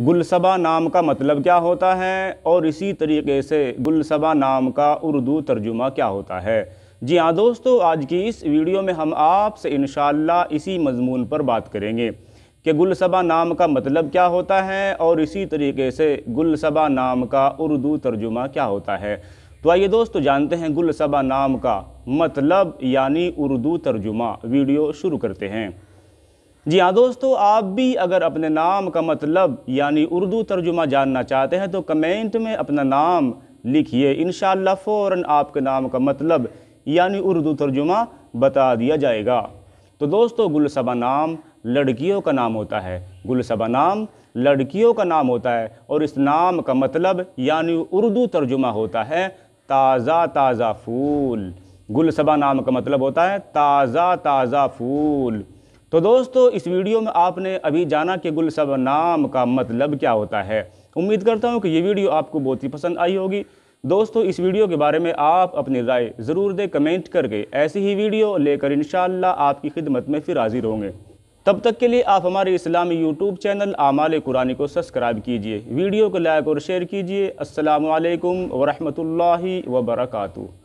गुलसबा नाम का मतलब क्या होता है और इसी तरीके से गुलसबा नाम का उर्दू तर्जुमा क्या होता है जी हाँ दोस्तों आज की इस वीडियो में हम आपसे इन इसी मजमून पर बात करेंगे कि गुलसबा नाम का मतलब क्या होता है और इसी तरीके से गुलसबा नाम का उर्दू तर्जुमा क्या होता है तो आइए दोस्तों जानते हैं गुलसबा नाम का मतलब यानी उर्दू तर्जुमा वीडियो शुरू करते हैं जी हाँ दोस्तों आप भी अगर अपने नाम का मतलब यानी उर्दू तर्जुमा जानना चाहते हैं तो कमेंट में अपना नाम लिखिए इन फ़ौर आपके नाम का मतलब यानी उर्दू तर्जुमा बता दिया जाएगा तो दोस्तों गुलसबा नाम लड़कियों का नाम होता है गुलसबा नाम लड़कियों का नाम होता है और इस नाम का मतलब यानी उर्दू तर्जुमा होता है ताज़ा ताज़ा फूल गुलसबा नाम का मतलब होता है ताज़ा ताज़ा फूल तो दोस्तों इस वीडियो में आपने अभी जाना कि गुल सब नाम का मतलब क्या होता है उम्मीद करता हूँ कि ये वीडियो आपको बहुत ही पसंद आई होगी दोस्तों इस वीडियो के बारे में आप अपनी राय ज़रूर दें कमेंट करके ऐसी ही वीडियो लेकर इन आपकी खिदमत में फिर हाजिर होंगे तब तक के लिए आप हमारे इस्लामी यूट्यूब चैनल आमाल कुरानी को सब्सक्राइब कीजिए वीडियो को लाइक और शेयर कीजिए असलकम वरहमल वर्का